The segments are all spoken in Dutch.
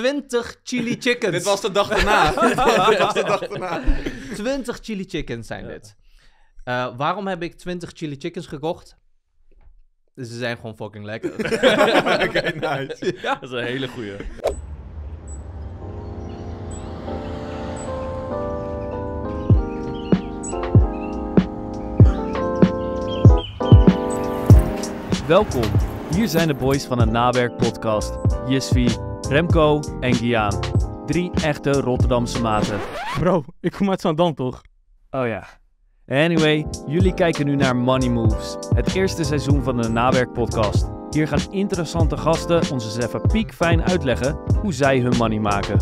20 chili chickens. dit was de dag daarna. dit was de dag daarna. 20 chili chickens zijn dit. Eh, waarom heb ik 20 chili chickens gekocht? ze zijn gewoon fucking lekker. Oké, nice. Dat is een hele goeie. Welkom. Hier zijn de boys van een Nawerk podcast. Jisvi Remco en Gian. Drie echte Rotterdamse maten. Bro, ik kom uit Zandam toch? Oh ja. Anyway, jullie kijken nu naar Money Moves, het eerste seizoen van de Nawerk-podcast. Hier gaan interessante gasten onze eens piek fijn uitleggen hoe zij hun money maken.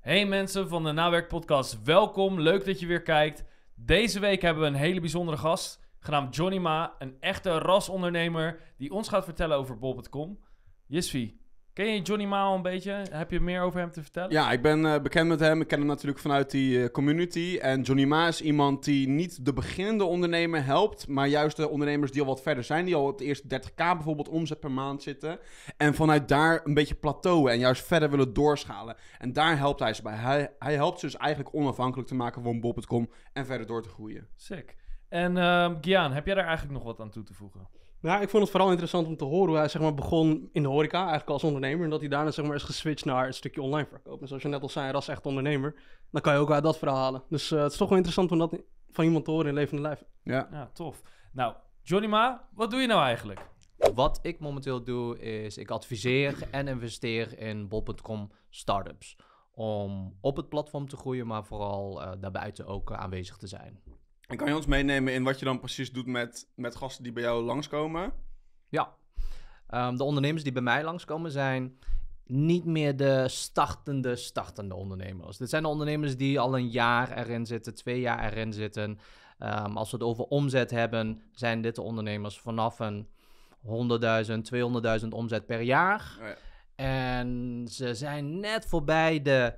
Hey mensen van de Nawerk Podcast, welkom. Leuk dat je weer kijkt. Deze week hebben we een hele bijzondere gast genaamd Johnny Ma, een echte rasondernemer die ons gaat vertellen over bol.com. Jisvi, ken je Johnny Ma al een beetje? Heb je meer over hem te vertellen? Ja, ik ben eh, bekend met hem. Ik ken hem natuurlijk vanuit die eh, community. En Johnny Ma is iemand die niet de beginnende ondernemer helpt, maar juist de ondernemers die al wat verder zijn, die al op de eerste 30k bijvoorbeeld omzet per maand zitten. En vanuit daar een beetje plateauen en juist verder willen doorschalen. En daar helpt hij ze bij. Hij, hij helpt ze dus eigenlijk onafhankelijk te maken van bol.com en verder door te groeien. Sick. En uh, Gian, heb jij daar eigenlijk nog wat aan toe te voegen? Nou, ik vond het vooral interessant om te horen hoe hij zeg maar, begon in de horeca, eigenlijk als ondernemer. En dat hij daarna zeg maar, is geswitcht naar een stukje online verkoop. En zoals je net al zei, hij echt ondernemer. Dan kan je ook uit dat verhaal halen. Dus eh, het is toch wel interessant om dat van iemand te horen in levende lijf. Ja. ja, tof. Nou, Johnny Ma, wat doe je nou eigenlijk? Wat ik momenteel doe is, ik adviseer en investeer in bol.com startups. Om op het platform te groeien, maar vooral eh, daarbuiten ook aanwezig te zijn. En kan je ons meenemen in wat je dan precies doet met, met gasten die bij jou langskomen? Ja, ehm, de ondernemers die bij mij langskomen zijn niet meer de startende, startende ondernemers. Dit zijn de ondernemers die al een jaar erin zitten, twee jaar erin zitten. Ehm, als we het over omzet hebben, zijn dit de ondernemers vanaf een 100.000, 200.000 omzet per jaar. Oh ja. En ze zijn net voorbij de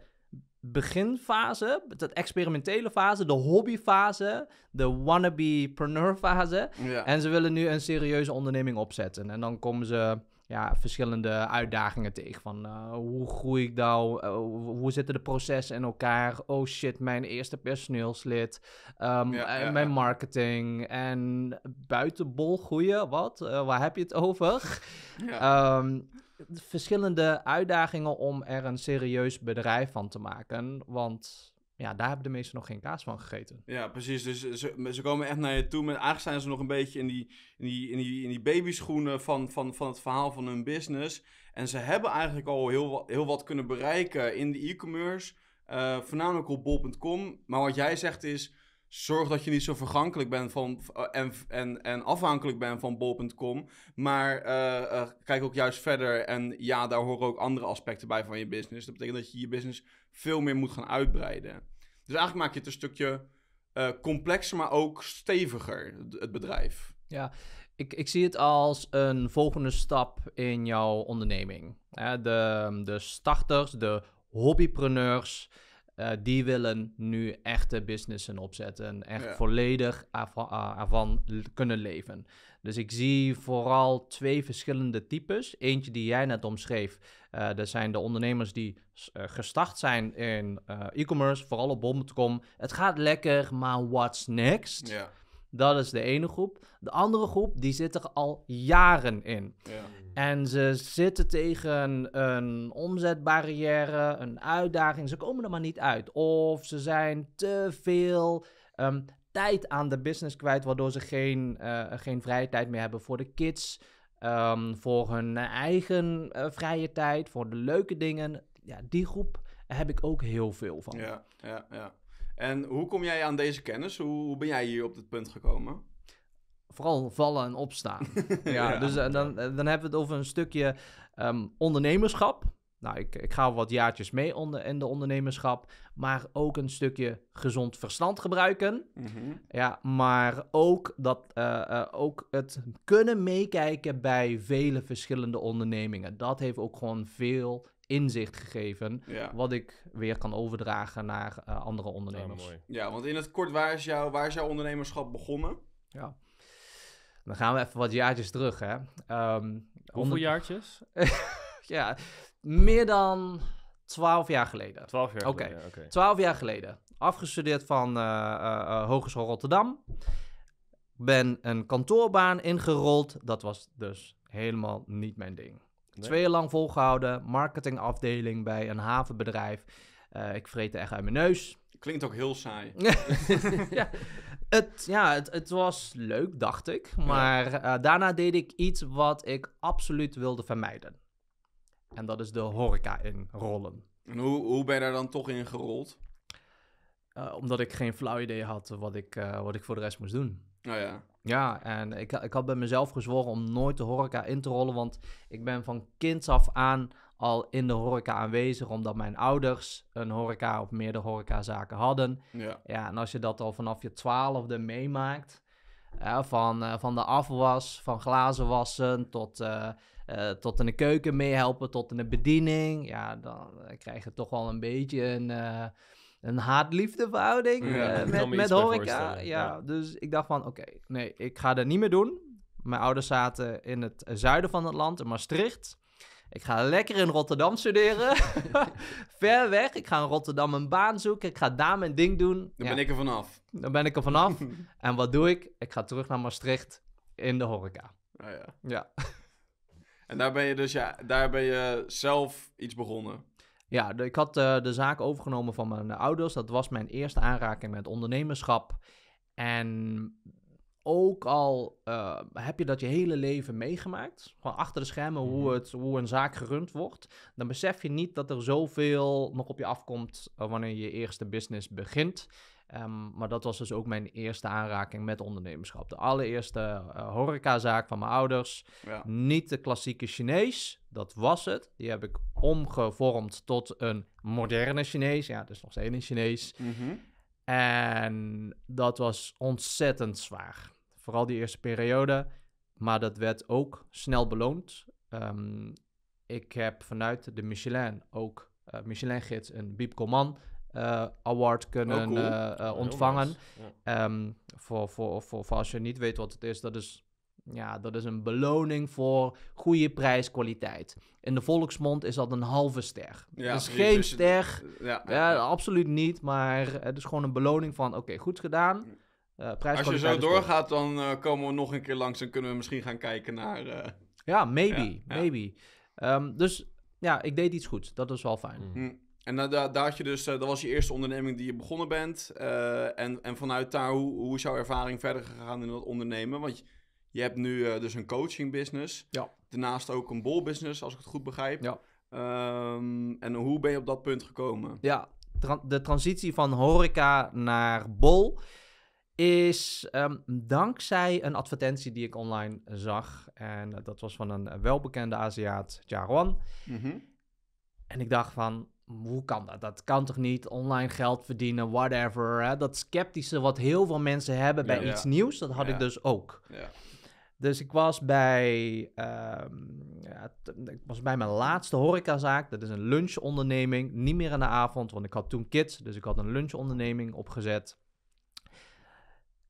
beginfase, de experimentele fase, de hobbyfase, de wannabe-preneur fase. En ze willen nu een serieuze onderneming opzetten. En dan komen ze ja, verschillende uitdagingen tegen. Van eh, hoe groei ik nou? Eh, hoe zitten de processen in elkaar? Oh shit, mijn eerste personeelslid. Um, mijn marketing. En buitenbol groeien, wat? Eh, waar heb je het over? Ehm, verschillende uitdagingen om er een serieus bedrijf van te maken. Want ja, daar hebben de meesten nog geen kaas van gegeten. Ja, precies. Dus ze, ze komen echt naar je toe. Met, eigenlijk zijn ze nog een beetje in die, in die, in die, in die babyschoenen van, van, van het verhaal van hun business. En ze hebben eigenlijk al heel wat, heel wat kunnen bereiken in de e-commerce. Eh, voornamelijk op bol.com. Maar wat jij zegt is, Zorg dat je niet zo vergankelijk bent van, eh, en, en, en afhankelijk bent van bol.com. Maar eh, eh, kijk ook juist verder. En ja, daar horen ook andere aspecten bij van je business. Dat betekent dat je je business veel meer moet gaan uitbreiden. Dus eigenlijk maak je het een stukje complexer, maar ook steviger, het bedrijf. Ja, ik, ik zie het als een volgende stap in jouw onderneming. De, de starters, de hobbypreneurs eh, die willen nu echte businessen opzetten en echt volledig eh, ervan kunnen leven. Dus ik zie vooral twee verschillende types. Eentje die jij net omschreef, uh, dat zijn de ondernemers die gestart zijn in e-commerce, vooral op bol.com. Het gaat lekker, maar what's next? Ja. Dat is de ene groep. De andere groep, die zit er al jaren in. Ja. En ze zitten tegen een omzetbarrière, een uitdaging. Ze komen er maar niet uit. Of ze zijn te veel ehm, tijd aan de business kwijt, waardoor ze geen, eh, geen vrije tijd meer hebben voor de kids. Ehm, voor hun eigen eh, vrije tijd, voor de leuke dingen. Ja, die groep heb ik ook heel veel van. Ja, ja, ja. En hoe kom jij aan deze kennis? hoe ben jij hier op dit punt gekomen? vooral vallen en opstaan. ja, Dus eh, dan, eh, dan hebben we het over een stukje ehm, ondernemerschap. Nou, ik, ik ga wat jaartjes mee onder, in de ondernemerschap. Maar ook een stukje gezond verstand gebruiken. Mhm. Ja, maar ook, dat, eh, ook het kunnen meekijken bij vele verschillende ondernemingen. Dat heeft ook gewoon veel inzicht gegeven. Wat ik weer kan overdragen naar andere ondernemers. Ja, ja, want in het kort, waar is, jouw waar is jouw ondernemerschap begonnen? Ja. Dan gaan we even wat jaartjes terug, hè. Ehm, Hoeveel jaartjes? ja, meer dan twaalf jaar geleden. Twaalf jaar Oké, twaalf jaar geleden. Afgestudeerd van eh, eh, eh, Hogeschool Rotterdam. Ben een kantoorbaan ingerold. Dat was dus helemaal niet mijn ding. Nee. Twee jaar lang volgehouden. Marketingafdeling bij een havenbedrijf. Uh, ik vreet echt uit mijn neus. Klinkt ook heel saai. ja. Het, ja, het, het, was leuk, dacht ik. Maar eh, daarna deed ik iets wat ik absoluut wilde vermijden. En dat is de horeca inrollen. En hoe, hoe ben je daar dan toch in gerold? Eh, omdat ik geen flauw idee had wat ik, eh, wat ik voor de rest moest doen. Oh ja. Ja, en ik, ik had bij mezelf gezworen om nooit de horeca in te rollen. Want ik ben van kinds af aan al in de horeca aanwezig, omdat mijn ouders een horeca of meerdere horecazaken hadden. Ja. ja, en als je dat al vanaf je twaalfde meemaakt, van, eh, van de afwas, van glazen wassen, tot, eh, eh, tot in de keuken meehelpen, tot in de bediening, ja, dan krijg je toch wel een beetje een een haat-liefde met, met horeca. Ja, Dus ik dacht van, oké, nee, ik ga dat niet meer doen. Mijn ouders zaten in het zuiden van het land, in Maastricht. Ik ga lekker in Rotterdam studeren. Ver weg. Ik ga in Rotterdam een baan zoeken. Ik ga daar mijn ding doen. Dan ja. ben ik er vanaf. Dan ben ik er vanaf. en wat doe ik? Ik ga terug naar Maastricht in de horeca. Oh ja. ja. en daar ben je dus ja, daar ben je zelf iets begonnen. Ja, ik had eh, de zaak overgenomen van mijn ouders. Dat was mijn eerste aanraking met ondernemerschap. En ook al eh, heb je dat je hele leven meegemaakt, gewoon achter de schermen hoe, mhm. het, hoe een zaak gerund wordt, dan besef je niet dat er zoveel nog op je afkomt eh, wanneer je eerste business begint. Ehm, maar dat was dus ook mijn eerste aanraking met ondernemerschap. De allereerste uh, horecazaak van mijn ouders. Niet de klassieke Chinees, dat was het. Die heb ik omgevormd tot een moderne Chinees. Ja, dus nog steeds een Chinees. Mhm. En dat was ontzettend zwaar. Vooral die eerste periode. Maar dat werd ook snel beloond. Ehm, ik heb vanuit de Michelin ook uh, Michelin-gids een Biep Coman eh, Award kunnen oh, eh, ontvangen. Ehm, voor, voor, voor, als je niet weet wat het is, dat is ja, dat is een beloning voor goede prijskwaliteit. In de volksmond is dat een halve ster. Ja, dus geen ster. Ja, absoluut niet. Maar het is gewoon een beloning van: oké, goed gedaan. Eh, als je zo doorgaat, dan eh, komen we nog een keer langs en kunnen we misschien gaan kijken naar. Eh, ja, maybe. maybe. Ehm, dus ja, ik deed iets goed. Dat was wel fijn. Mm. Mm. En daar had je dus, dat was je eerste onderneming die je begonnen bent. en, en vanuit daar, hoe, hoe is jouw ervaring verder gegaan in dat ondernemen? Want je, je hebt nu dus een coaching business. Ja. Daarnaast ook een bol business, als ik het goed begrijp. Ja. Ehm, en hoe ben je op dat punt gekomen? Ja, de transitie van horeca naar bol is ehm, dankzij een advertentie die ik online zag. En eh, dat was van een eh, welbekende Aziat, Jaron. Mhm. En ik dacht van, hoe kan dat? Dat kan toch niet? Online geld verdienen, whatever. Hè? Dat sceptische wat heel veel mensen hebben bij iets nieuws, dat had ik dus ook. Dus ik was bij, ehm, ik was bij mijn laatste horecazaak. Dat is een lunchonderneming. Niet meer in de avond, want ik had toen kids. Dus ik had een lunchonderneming opgezet.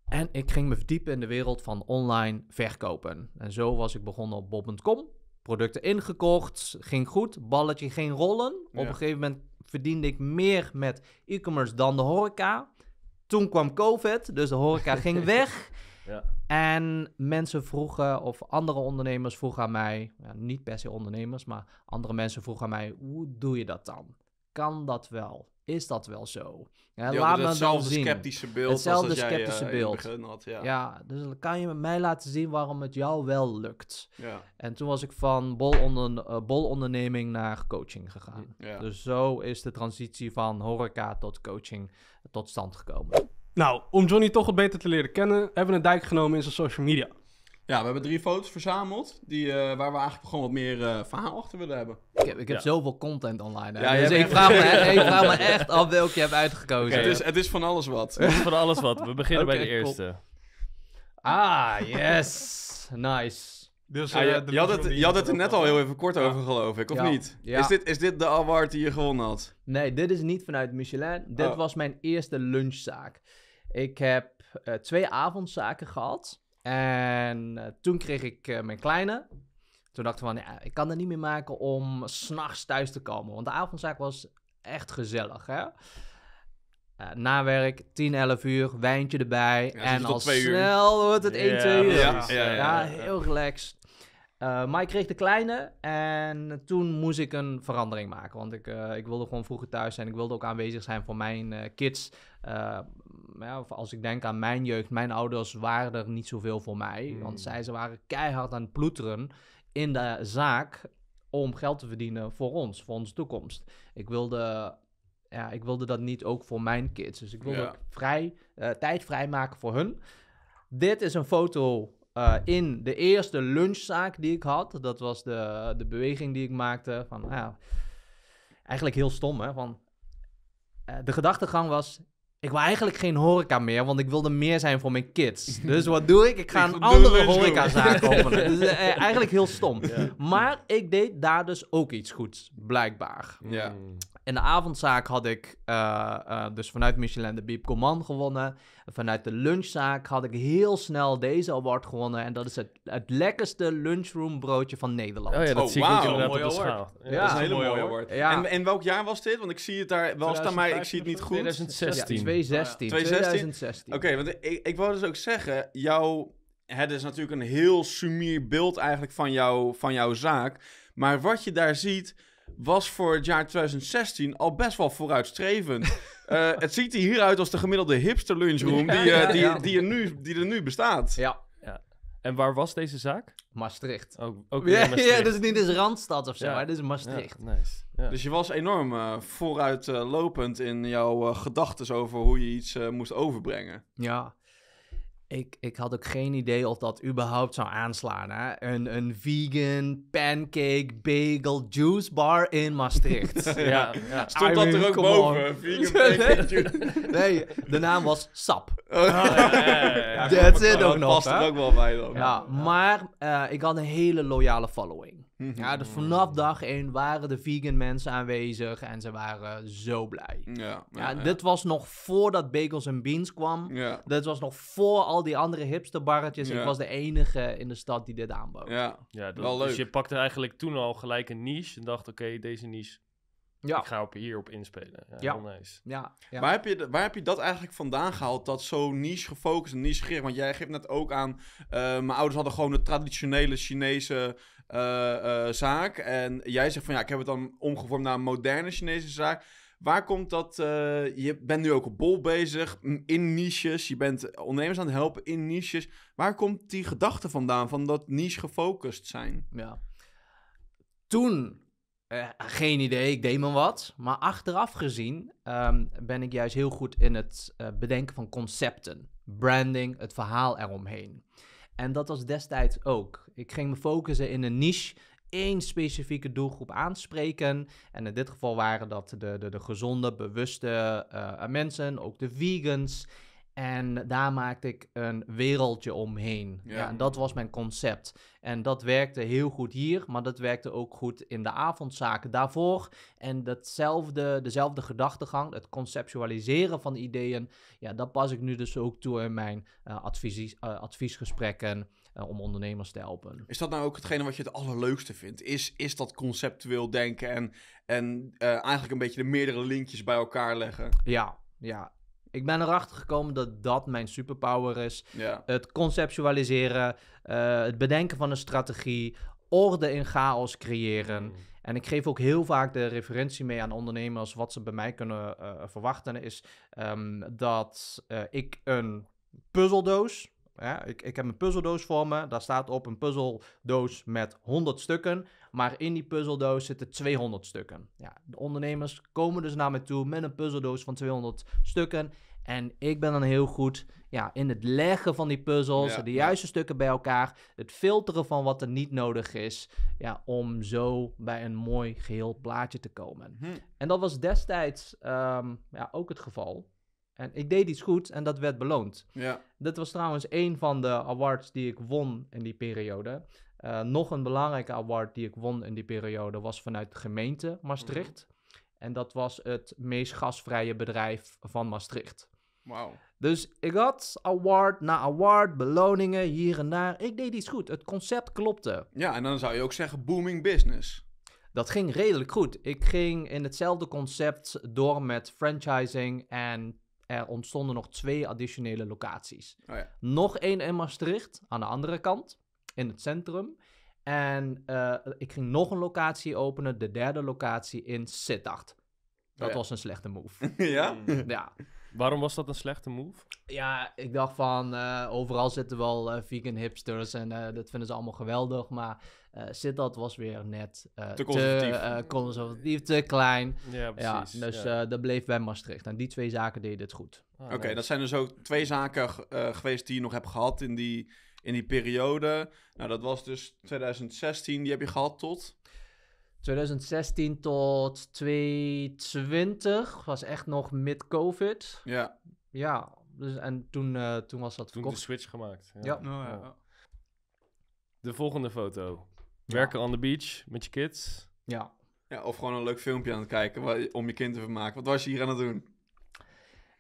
En ik ging me verdiepen in de wereld van online verkopen. En zo was ik begonnen op bob.com. Producten ingekocht, ging goed, balletje ging rollen. Op een gegeven moment verdiende ik meer met e-commerce dan de horeca. Toen kwam COVID, dus de horeca ging weg. Ja. En mensen vroegen, of andere ondernemers vroegen aan mij, ja, niet per se ondernemers, maar andere mensen vroegen aan mij, hoe doe je dat dan? kan dat wel? Is dat wel zo? Ja, laat me hetzelfde sceptische beeld hetzelfde als eh, sceptische jij, beeld. ja. ja. dus dan kan je mij laten zien waarom het jou wel lukt. En toen was ik van bol, onder, uh, bol onderneming naar coaching gegaan. Dus zo is de transitie van horeca tot coaching eh, tot stand gekomen. Nou, om Johnny toch wat beter te leren kennen, hebben we een dijk genomen in zijn social media. Ja, we hebben drie foto's verzameld die, eh, waar we eigenlijk gewoon wat meer eh, verhaal achter willen hebben. Ik heb, ik heb zoveel content online. dus ik vraag, me, vraag, me, echt af welke je hebt uitgekozen. het, is, het is van alles wat. Het is van alles wat. We beginnen bij de eerste. Ah, yes. Nice. Dus, eh, je, had het, je had het er net al heel even kort over, geloof ik, of niet? Is, dit, is dit de award die je gewonnen had? Nee, dit is niet vanuit Michelin. Dit oh. was mijn eerste lunchzaak. Ik heb twee avondzaken gehad. En eh, toen kreeg ik eh, mijn kleine. Toen dacht ik van, ja, ik kan het niet meer maken om s'nachts thuis te komen. Want de avondzaak was echt gezellig, hè. Uh, na werk, 10, 11 uur, wijntje erbij. Ja, en al snel wordt het 1, 2 uur. ja, heel relaxed. Uh, maar ik kreeg de kleine en toen moest ik een verandering maken. Want ik, eh, ik wilde gewoon vroeger thuis zijn. Ik wilde ook aanwezig zijn voor mijn eh, kids. Ja, als ik denk aan mijn jeugd, mijn ouders waren er niet zoveel voor mij. Hmm. Want zij ze waren keihard aan het ploeteren in de zaak om geld te verdienen voor ons, voor onze toekomst. Ik wilde, ja, ik wilde dat niet ook voor mijn kids. Dus ik wilde vrij, tijd vrijmaken voor hun. Dit is een foto eh, in de eerste lunchzaak die ik had. Dat was de, de beweging die ik maakte. Van, nou eigenlijk heel stom, hè? Van, eh, de gedachtegang was... Ik wil eigenlijk geen horeca meer, want ik wilde meer zijn voor mijn kids. Dus wat doe ik? Ik ga een andere horecazaak openen. Dus, eh, eigenlijk heel stom. Maar ik deed daar dus ook iets goeds, blijkbaar. Ja. Mm. In de avondzaak had ik eh, eh, dus vanuit Michelin de Biep Command gewonnen. Vanuit de lunchzaak had ik heel snel deze award gewonnen. En dat is het, het lekkerste lunchroom broodje van Nederland. Oh ja, dat oh, zie wow, ik inderdaad Ja, is een hele mooie award. En, en, welk jaar was dit? Want ik zie het daar wel staan, mij? ik zie het niet goed. 2016. 2016. 2016. 2016. Oké, want ik, ik wou dus ook zeggen, jouw... Het is natuurlijk een heel sumier beeld eigenlijk van, jou, van jouw zaak. Maar wat je daar ziet was voor het jaar 2016 al best wel vooruitstrevend. Eh, het ziet er hieruit als de gemiddelde hipster lunchroom die, eh, die, die, er nu, die er nu bestaat. Ja. ja. En waar was deze zaak? Maastricht. Ook, ook Maastricht. ja, dus niet eens Randstad of zo, maar dit is Maastricht. nice. Dus je was enorm eh, vooruitlopend in jouw gedachten over hoe je iets moest overbrengen. Ja ik, ik had ook geen idee of dat überhaupt zou aanslaan. Hè? Een, een vegan pancake bagel juice bar in Maastricht. ja, ja. Stond dat er ook boven? Vegan pancake nee, de naam was Sap. Oh, dat zit ook nog. Dat past er ook wel bij dan. Ja, Maar eh, ik had een hele loyale following. Mhm. Ja, dus vanaf dag één waren de vegan mensen aanwezig en ze waren zo blij. Ja, ja, Dit was nog voordat Bagels en Beans kwam. Dit was nog voor al die andere hipsterbarretjes. Ik was de enige in de stad die dit aanbood. Ja, ja Dus je pakte eigenlijk toen al gelijk een niche en dacht, oké, deze niche ja. Ik ga op hierop inspelen. Ja, Heel nice. Ja, Waar, heb je, waar heb je dat eigenlijk vandaan gehaald? Dat zo niche gefocust en niche gericht? Want jij geeft net ook aan... Eh, mijn ouders hadden gewoon de traditionele Chinese eh, eh, zaak. En jij zegt van ja, ik heb het dan omgevormd naar een moderne Chinese zaak. Waar komt dat? Eh, je bent nu ook op bol bezig, in niches. Je bent ondernemers aan het helpen in niches. Waar komt die gedachte vandaan van dat niche gefocust zijn? Ja. Toen, geen idee, ik deed me wat. Maar achteraf gezien ehm, ben ik juist heel goed in het bedenken van concepten. Branding, het verhaal eromheen. En dat was destijds ook. Ik ging me focussen in een niche, één specifieke doelgroep aanspreken. En in dit geval waren dat de, de, de gezonde, bewuste eh, eh, mensen, ook de vegans. En daar maakte ik een wereldje omheen. Ja. en dat was mijn concept. En dat werkte heel goed hier, maar dat werkte ook goed in de avondzaken daarvoor. En datzelfde, dezelfde gedachtegang, het conceptualiseren van ideeën, ja, dat pas ik nu dus ook toe in mijn eh, advies, eh, adviesgesprekken eh, om ondernemers te helpen. Is dat nou ook hetgene wat je het allerleukste vindt? Is, is dat conceptueel denken en, en eigenlijk een beetje de meerdere linkjes bij elkaar leggen? Ja, ja, ik ben erachter gekomen dat dat mijn superpower is. Het conceptualiseren, eh, het bedenken van een strategie, orde in chaos creëren. Hmm. En ik geef ook heel vaak de referentie mee aan ondernemers. Wat ze bij mij kunnen eh, verwachten is ehm, dat eh, ik een puzzeldoos. Ja, ik, ik heb een puzzeldoos voor me. Daar staat op een puzzeldoos met 100 stukken. Maar in die puzzeldoos zitten 200 stukken. Ja, de ondernemers komen dus naar me toe met een puzzeldoos van 200 stukken. En ik ben dan heel goed ja, in het leggen van die puzzels, de juiste stukken bij elkaar, het filteren van wat er niet nodig is, ja, om zo bij een mooi geheel plaatje te komen. Hm. En dat was destijds ehm, ja, ook het geval. En ik deed iets goed en dat werd beloond. Ja. Dat was trouwens een van de awards die ik won in die periode. Eh, nog een belangrijke award die ik won in die periode was vanuit de gemeente Maastricht. Mhm. En dat was het meest gasvrije bedrijf van Maastricht. Wauw. Dus ik had award na award, beloningen hier en daar. Ik deed iets goed. Het concept klopte. Ja, en dan zou je ook zeggen booming business. Dat ging redelijk goed. Ik ging in hetzelfde concept door met franchising en er ontstonden nog twee additionele locaties. Oh ja. Nog één in Maastricht aan de andere kant in het centrum. En eh, ik ging nog een locatie openen, de derde locatie in Sittard. Dat oh was een slechte move. ja? Hmm. Ja. Waarom was dat een slechte move? Ja, ik dacht van eh, overal zitten wel eh, vegan hipsters en dat vinden ze allemaal geweldig. Maar Sittard was weer net te conservatief. Te, conservatief, te klein. Ja, precies. dus ja. dat bleef bij Maastricht. En die twee zaken deden het goed. Ah, Oké, dat zijn dus ook twee zaken geweest die je nog hebt gehad in die in die periode, nou dat was dus 2016, die heb je gehad tot? 2016 tot 2020 was echt nog mid-COVID. Ja. Ja, dus, en toen, eh, toen was dat toen de switch gemaakt. Oh, ja. ja. De volgende foto. Werken aan de beach met je kids. Ja. ja. Of gewoon een leuk filmpje aan het kijken om je kind te vermaken. Wat was je hier aan het doen?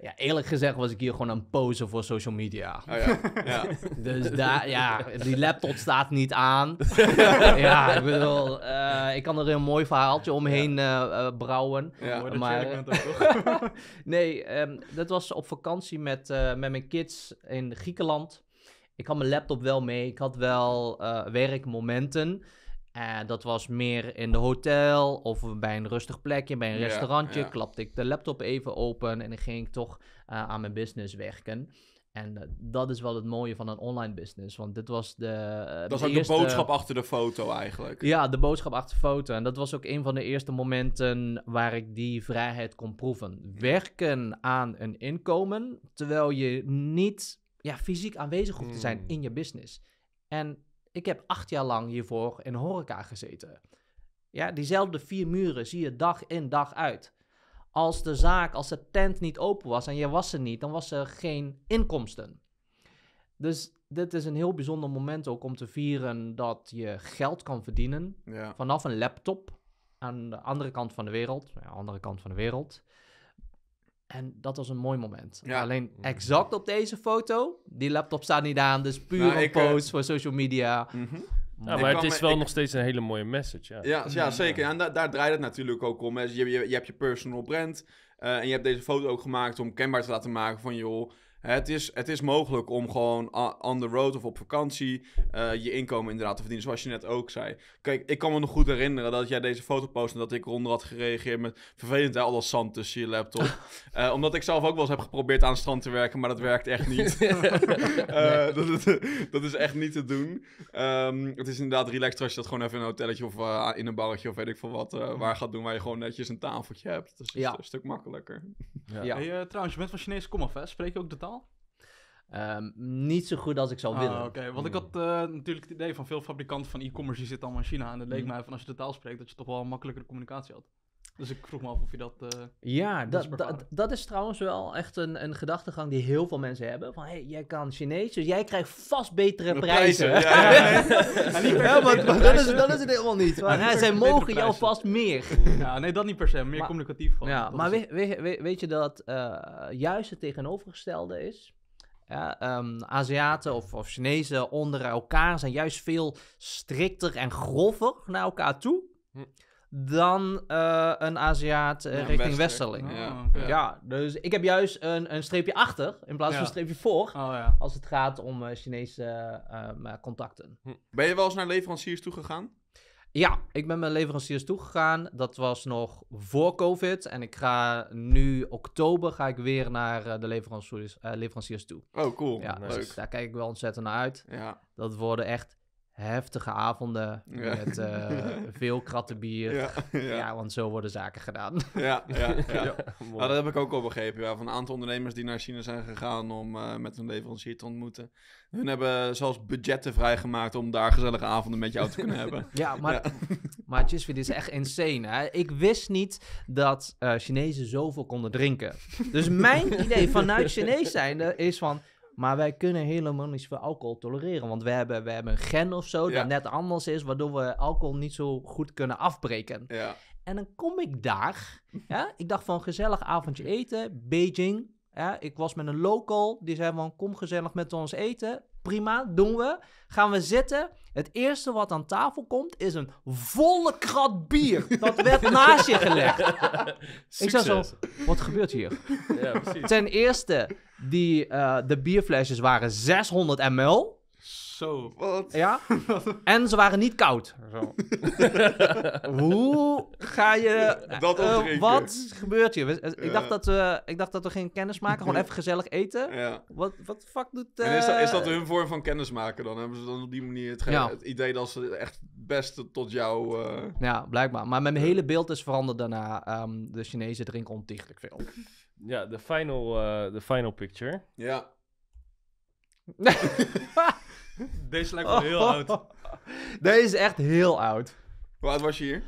Ja, eerlijk gezegd was ik hier gewoon een pose voor social media. Oh ja. ja. dus daar, ja, die laptop staat niet aan. ja, ik bedoel, eh, ik kan er een mooi verhaaltje omheen eh, eh, brouwen. Ja, maar, nee, ehm, dat was op vakantie met, met mijn kids in Griekenland. Ik had mijn laptop wel mee, ik had wel werkmomenten. Uh, dat was meer in de hotel of bij een rustig plekje, bij een restaurantje. Klapte ik de laptop even open en dan ging ik toch eh, aan mijn business werken. En eh, dat is wel het mooie van een online business. Want dit was de. dat was ook de boodschap achter de foto eigenlijk. Ja, de boodschap achter de foto. En dat was ook een van de eerste momenten waar ik die vrijheid kon proeven. Werken aan een inkomen terwijl je niet ja, fysiek aanwezig hoeft te zijn hmm. in je business. En ik heb acht jaar lang hiervoor in horeca gezeten. Ja, diezelfde vier muren zie je dag in dag uit. Als de zaak, als de tent niet open was en je was er niet, dan was er geen inkomsten. Dus dit is een heel bijzonder moment ook om te vieren dat je geld kan verdienen vanaf een laptop aan de andere kant van de wereld. Ja, andere kant van de wereld. En dat was een mooi moment. Alleen exact op deze foto, die laptop staat niet aan, dus puur nou, een eh, post voor social media. Mhm. maar het is wel nog steeds een hele mooie message. Ja, ja, ja zeker. En daar draait het natuurlijk ook om. Dus je, je, je, hebt je personal brand. Eh, en je hebt deze foto ook gemaakt om kenbaar te laten maken van... joh, het is, het is mogelijk om gewoon on the road of op vakantie eh, je inkomen inderdaad te verdienen, zoals je net ook zei. Kijk, ik kan me nog goed herinneren dat jij deze foto post en dat ik eronder had gereageerd met vervelend hè, al dat zand tussen je laptop. uh, omdat ik zelf ook wel eens heb geprobeerd aan het strand te werken, maar dat werkt echt niet. Eh, dat, dat, is echt niet te doen. Ehm, het is inderdaad relaxed als je dat gewoon even in een hotelletje of in een barretje of weet ik veel wat waar gaat doen, waar je gewoon netjes een tafeltje hebt. Dat dus is een, stuk makkelijker. Ja. Hey, trouwens, je bent van Chinees komaf, hè? Spreek je ook de taal? Ehm, niet zo goed als ik zou ah, willen. Oké, want ik hmm. had eh, natuurlijk het idee van veel fabrikanten van e-commerce die zitten allemaal in China. En het leek hmm. mij van als je de taal spreekt dat je toch wel makkelijker communicatie had. Dus ik vroeg me af of je dat. Eh, ja, dat, dat, is trouwens wel echt een, een gedachtegang die heel veel mensen hebben. Van hé, hey, jij kan Chinees, dus jij krijgt vast betere prijzen. Ja, maar, dat, is, het helemaal niet. Maar, zij mogen jou vast meer. Ja, nee, dat niet per se, meer communicatief. Gewoon. Ja, maar weet, weet, je dat eh, juist het tegenovergestelde is? Ja, ehm, Aziaten of, of Chinezen onder elkaar zijn juist veel strikter en grover naar elkaar toe. Hm. Dan eh, een Aziat eh, richting Westerling. Ja, oh, ja. dus ik heb juist een, een streepje achter in plaats van een streepje voor. Oh, als het gaat om eh, Chinese contacten. Ben je wel eens naar leveranciers toe gegaan? Ja, ik ben mijn leveranciers toegegaan. Dat was nog voor COVID. En ik ga nu oktober ga ik weer naar eh, de leveranciers, eh, leveranciers toe. Oh, cool. Ja, Leuk. Dus daar kijk ik wel ontzettend naar uit. Ja. Dat worden echt heftige avonden met eh, veel kratten bier. Ja, want zo worden zaken gedaan. Ja, ja, nou, dat heb ik ook al begrepen. van een aantal ondernemers die naar China zijn gegaan om eh, met hun leverancier te ontmoeten. Hun hebben zelfs budgetten vrijgemaakt om daar gezellige avonden met jou te kunnen hebben. Ja, maar, maar just, dit is echt insane. Hè? Ik wist niet dat uh, Chinezen zoveel konden drinken. Dus mijn idee vanuit Chinees zijnde is van... Maar wij kunnen helemaal niet zoveel alcohol tolereren. Want we hebben, we hebben een gen of zo dat net anders is, waardoor we alcohol niet zo goed kunnen afbreken. Ja. En dan kom ik daar. ik dacht van gezellig avondje eten, Beijing. ik was met een local, die zei van kom gezellig met ons eten. Prima, doen we. Gaan we zitten. Het eerste wat aan tafel komt is een volle krat bier. Dat werd naast je gelegd. ik zei zo, wat gebeurt hier? Ja, Ten eerste, die, eh, de bierflesjes waren 600 ml. Zo. Wat? Ja. en ze waren niet koud. Hoe ga je... Dat uh, wat gebeurt hier? Eh, ik, dacht dat we, ik dacht dat we geen kennis maken. Gewoon even gezellig eten. Ja. Wat, wat fuck doet... is dat, is dat hun vorm van kennis maken dan? Hebben ze dan op die manier het, idee dat ze echt het beste tot jou... Ja, blijkbaar. Maar mijn hele beeld is veranderd daarna. Ehm, de Chinezen drinken ontiegelijk veel. Ja, de final, eh, final picture. Ja. Deze lijkt me heel oud. Deze is echt heel oud. Hoe oud was je hier?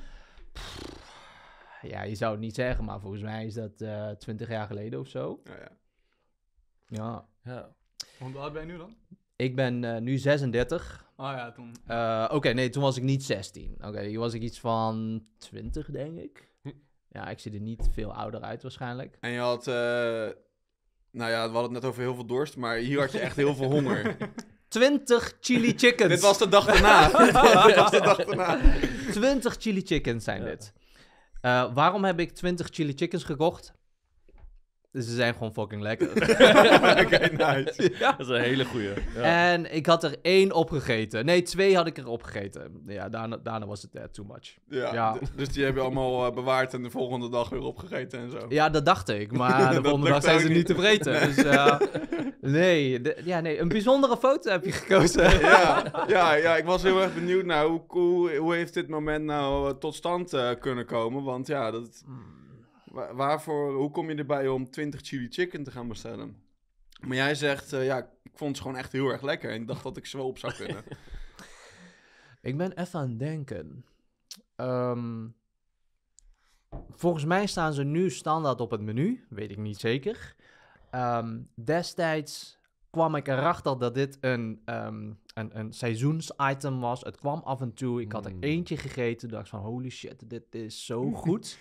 Ja, je zou het niet zeggen, maar volgens mij is dat uh, eh, 20 jaar geleden of zo. Oh, ja. ja. ja. ja. Hoe oud ben je nu dan? Ik ben eh, nu 36. Oh ja, toen. Oké, nee, toen was ik niet 16. Oké, okay, hier was ik iets van 20, denk ik. Ja, ik zie er niet veel ouder uit waarschijnlijk. En je had, eh, nou ja, we hadden het net over heel veel dorst, maar hier had je echt heel veel honger. 20 chili chickens. dit was de dag daarna. dit was de dag daarna. 20 chili chickens zijn dit. Eh, waarom heb ik 20 chili chickens gekocht? Dus ze zijn gewoon fucking lekker. Oké, nice. Ja. Dat is een hele goeie. Ja. En ik had er één opgegeten. Nee, twee had ik er opgegeten. Ja, daarna, daarna was het eh, too much. Ja, Dus die hebben allemaal eh, bewaard en de volgende dag weer opgegeten en zo. Ja, dat dacht ik. Maar de volgende dag zijn ze niet, te vreten. Nee. Dus uh, nee, ja, nee, een bijzondere foto heb je gekozen. ja, ja, ja, ik was heel erg benieuwd naar hoe, hoe, hoe heeft dit moment nou tot stand kunnen komen. Want ja, dat... Hmm waarvoor, hoe kom je erbij om 20 chili chicken te gaan bestellen? Maar jij zegt, eh, ja, ik vond ze gewoon echt heel erg lekker. En ik dacht dat ik ze wel op zou kunnen. ik ben even aan het denken. Ehm, volgens mij staan ze nu standaard op het menu. Weet ik niet zeker. Ehm, destijds kwam ik erachter dat dit een, ehm, een, een seizoensitem was. Het kwam af en toe. Ik had er hmm. eentje gegeten. dacht van, holy shit, dit is zo goed.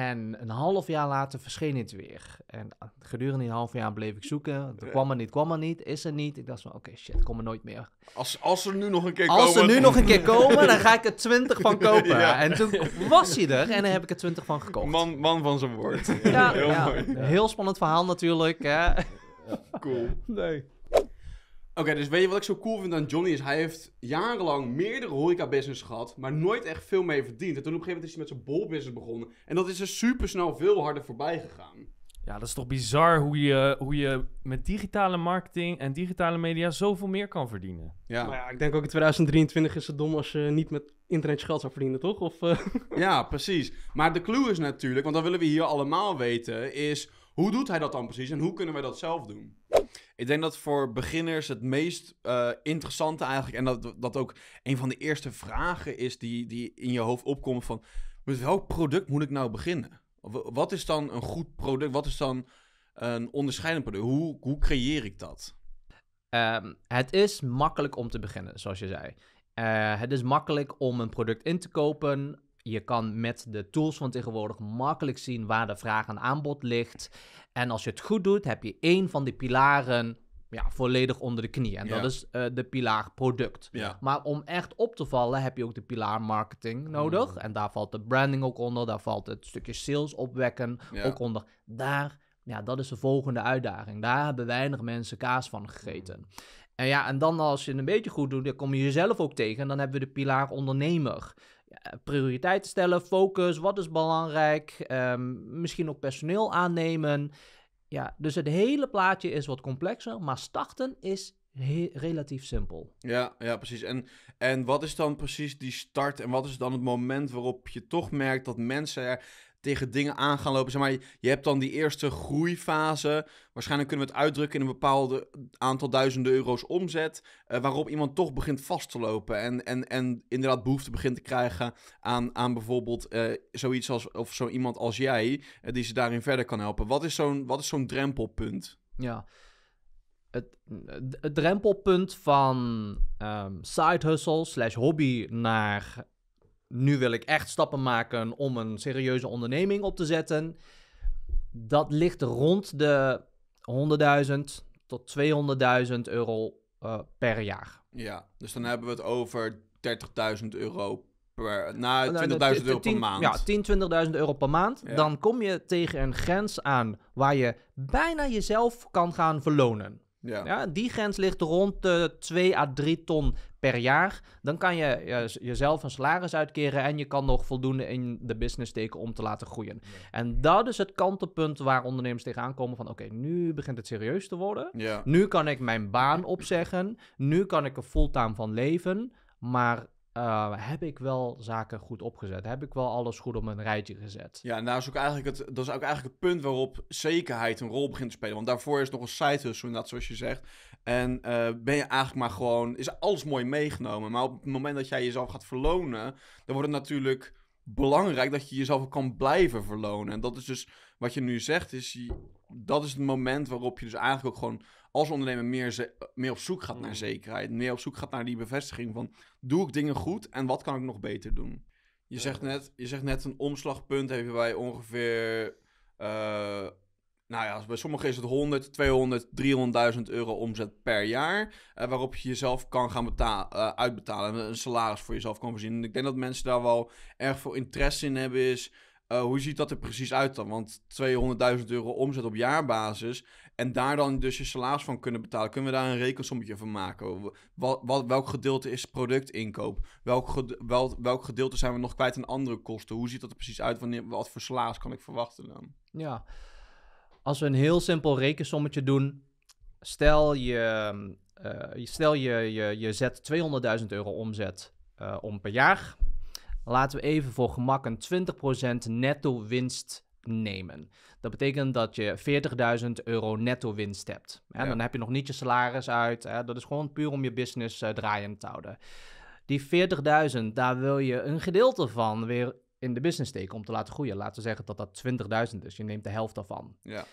En een half jaar later verscheen het weer. En ah, gedurende een half jaar bleef ik zoeken. Er kwam er niet, kwam er niet, is er niet. Ik dacht van, oké, shit, kom er nooit meer. Als, als er nu nog een keer als komen... Als er nu nog een keer komen, dan ga ik er twintig van kopen. En toen was hij er en dan heb ik er twintig van gekocht. Man, man van zijn woord. Ja, heel, ja. heel spannend verhaal natuurlijk. Hè? Cool. Nee. Oké, dus weet je wat ik zo cool vind aan Johnny is, hij heeft jarenlang meerdere horeca-business gehad, maar nooit echt veel mee verdiend. En toen op een gegeven moment is hij met zijn bolbusiness begonnen. En dat is er super snel veel harder voorbij gegaan. Ja, dat is toch bizar hoe je, hoe je met digitale marketing en digitale media zoveel meer kan verdienen. Ja. Maar ja, ik denk ook in 2023 is het dom als je niet met internet geld zou verdienen, toch? Of, eh? Ja, precies. Maar de clue is natuurlijk, want dat willen we hier allemaal weten, is hoe doet hij dat dan precies en hoe kunnen wij dat zelf doen? Ik denk dat voor beginners het meest eh, interessante eigenlijk, en dat, dat ook een van de eerste vragen is die, die in je hoofd opkomt van, met welk product moet ik nou beginnen? Wat is dan een goed product? Wat is dan eh, een onderscheidend product? Hoe, hoe creëer ik dat? Ehm, het is makkelijk om te beginnen, zoals je zei. Eh, het is makkelijk om een product in te kopen je kan met de tools van tegenwoordig makkelijk zien waar de vraag en aanbod ligt. En als je het goed doet, heb je één van die pilaren ja, volledig onder de knie. En dat is eh, de pilaar product. Maar om echt op te vallen heb je ook de pilaar marketing nodig. Mm. En daar valt de branding ook onder. Daar valt het stukje sales opwekken ook onder. Daar, ja, dat is de volgende uitdaging. Daar hebben weinig mensen kaas van gegeten. En ja, en dan als je het een beetje goed doet, dan kom je jezelf ook tegen. En dan hebben we de pilaar ondernemer. Eh, prioriteiten stellen, focus, wat is belangrijk, ehm, misschien ook personeel aannemen. Ja, dus het hele plaatje is wat complexer, maar starten is relatief simpel. Ja, ja precies. En, en wat is dan precies die start en wat is dan het moment waarop je toch merkt dat mensen er tegen dingen aan gaan lopen. Zeg maar, je hebt dan die eerste groeifase. Waarschijnlijk kunnen we het uitdrukken in een bepaald aantal duizenden euro's omzet. Eh, waarop iemand toch begint vast te lopen. En, en, en inderdaad behoefte begint te krijgen aan, aan bijvoorbeeld eh, zoiets als of zo iemand als jij. Eh, die ze daarin verder kan helpen. Wat is zo'n zo'n drempelpunt? Ja. Het, het, drempelpunt van um, side hustle slash hobby naar nu wil ik echt stappen maken om een serieuze onderneming op te zetten. Dat ligt rond de 100.000 tot 200.000 euro eh, per jaar. Ja, dus dan hebben we het over 30.000 euro per... Na 20.000 nou, euro per maand. Ja, 10, 20.000 euro per maand. Dan kom je tegen een grens aan waar je bijna jezelf kan gaan verlonen. Ja. ja. die grens ligt rond de eh, 2 à 3 ton per jaar. Dan kan je eh, jezelf een salaris uitkeren en je kan nog voldoende in de business steken om te laten groeien. En dat is het kantelpunt waar ondernemers tegenaan komen van oké, nu begint het serieus te worden. Nu kan ik mijn baan opzeggen. Nu kan ik er fulltime van leven. Maar Ehm, heb ik wel zaken goed opgezet? Heb ik wel alles goed op mijn rijtje gezet? Ja, en nou, daar is ook eigenlijk het, dat is ook eigenlijk het punt waarop zekerheid een rol begint te spelen. Want daarvoor is nog een side hustle, inderdaad, zoals je zegt. En eh, ben je eigenlijk maar gewoon, is alles mooi meegenomen. Maar op het moment dat jij jezelf gaat verlonen, dan wordt het natuurlijk belangrijk dat je jezelf kan blijven verlonen. En dat is dus wat je nu zegt, is dat is het moment waarop je dus eigenlijk ook gewoon als ondernemer meer, meer op zoek gaat naar mm. zekerheid, meer op zoek gaat naar die bevestiging van doe ik dingen goed en wat kan ik nog beter doen? Je, zegt, net, je zegt net een omslagpunt hebben wij ongeveer, eh, nou ja, bij sommigen is het 100, 200, 300.000 euro omzet per jaar, eh, waarop je jezelf kan gaan betalen eh, uitbetalen een salaris voor jezelf kan voorzien. ik denk dat mensen daar wel erg veel interesse in hebben is, hoe ziet dat er precies uit dan? Want 200.000 euro omzet op jaarbasis en daar dan dus je salaris van kunnen betalen. Kunnen we daar een rekensommetje van maken? welk gedeelte is productinkoop? Welk, wel, welk gedeelte zijn we nog kwijt aan andere kosten? Hoe ziet dat er precies uit? Wanneer, wat voor salaris kan ik verwachten dan? Ja, als we een heel simpel rekensommetje doen. Stel je, eh, stel je, je, je zet 200.000 euro omzet eh, om per jaar. Laten we even voor gemak een 20% netto winst nemen. Dat betekent dat je 40.000 euro netto winst hebt. En dan heb je nog niet je salaris uit. Hè? Dat is gewoon puur om je business eh, draaiend te houden. Die 40.000, daar wil je een gedeelte van weer in de business steken om te laten groeien. Laten we zeggen dat dat 20.000 is. Je neemt de helft daarvan. Ja.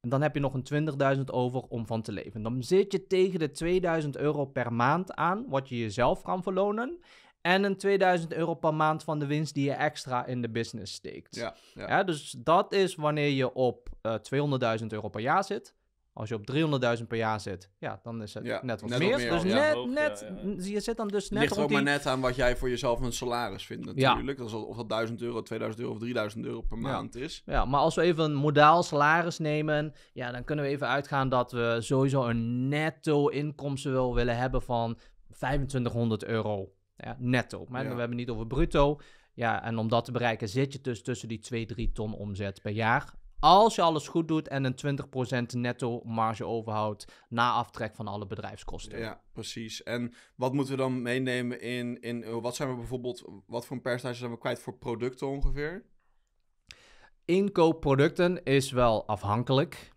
En dan heb je nog een 20.000 over om van te leven. Dan zit je tegen de 2000 euro per maand aan, wat je jezelf kan verlonen. En een 2000 euro per maand van de winst die je extra in de business steekt. Ja, ja. dus dat is wanneer je op uh, eh, 200.000 euro per jaar zit. Als je op 300.000 per jaar zit, ja, dan is het net wat meer. Dus net, net je zit dan dus net Ligt rond ook maar net aan wat jij voor jezelf een salaris vindt natuurlijk. Dat of dat 1000 euro, 2000 euro of 3000 euro per maand is. Ja, maar als we even een modaal salaris nemen, ja, dan kunnen we even uitgaan dat we sowieso een netto inkomsten willen hebben van 2500 euro ja, netto. Maar we hebben niet over bruto. Ja, en om dat te bereiken zit je dus tussen die 2, 3 ton omzet per jaar. Als je alles goed doet en een 20% netto marge overhoudt na aftrek van alle bedrijfskosten. Ja, precies. En wat moeten we dan meenemen in, in wat zijn we bijvoorbeeld, wat voor een percentage zijn we kwijt voor producten ongeveer? Inkoopproducten is wel afhankelijk.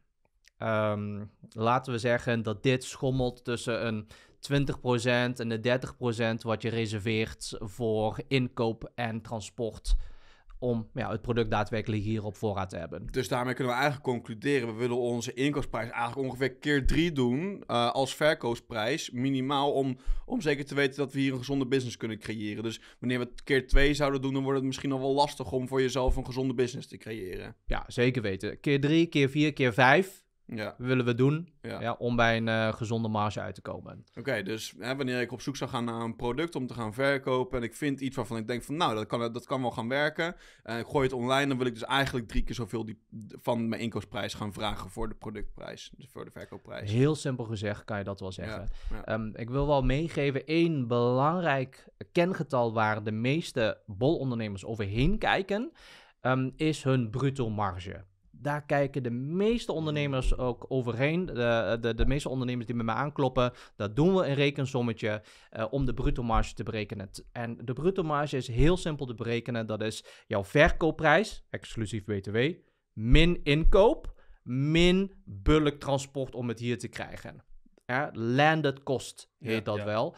Ehm, laten we zeggen dat dit schommelt tussen een 20% en de 30% wat je reserveert voor inkoop en transport. Om ja, het product daadwerkelijk hier op voorraad te hebben. Dus daarmee kunnen we eigenlijk concluderen: we willen onze inkoopprijs eigenlijk ongeveer keer drie doen eh, als verkoopprijs. Minimaal om, om zeker te weten dat we hier een gezonde business kunnen creëren. Dus wanneer we het keer twee zouden doen, dan wordt het misschien al wel lastig om voor jezelf een gezonde business te creëren. Ja, zeker weten. Keer drie, keer vier, keer vijf ja. Willen we doen ja. om bij een eh, gezonde marge uit te komen. Oké, dus hè, wanneer ik op zoek zou gaan naar een product om te gaan verkopen en ik vind iets waarvan ik denk van nou, dat kan, dat kan wel gaan werken. En ik gooi het online, dan wil ik dus eigenlijk drie keer zoveel die, van mijn inkoopprijs gaan vragen voor de productprijs, dus voor de verkoopprijs. Heel simpel gezegd kan je dat wel zeggen. Ehm, ik wil wel meegeven, één belangrijk kengetal waar de meeste bolondernemers overheen kijken, ehm, is hun bruto marge daar kijken de meeste ondernemers ook overheen. De, de, de meeste ondernemers die met me aankloppen, dat doen we een rekensommetje eh, om de bruto marge te berekenen. En de bruto marge is heel simpel te berekenen. Dat is jouw verkoopprijs, exclusief btw, min inkoop, min bulk transport om het hier te krijgen. Ja, landed cost heet dat wel.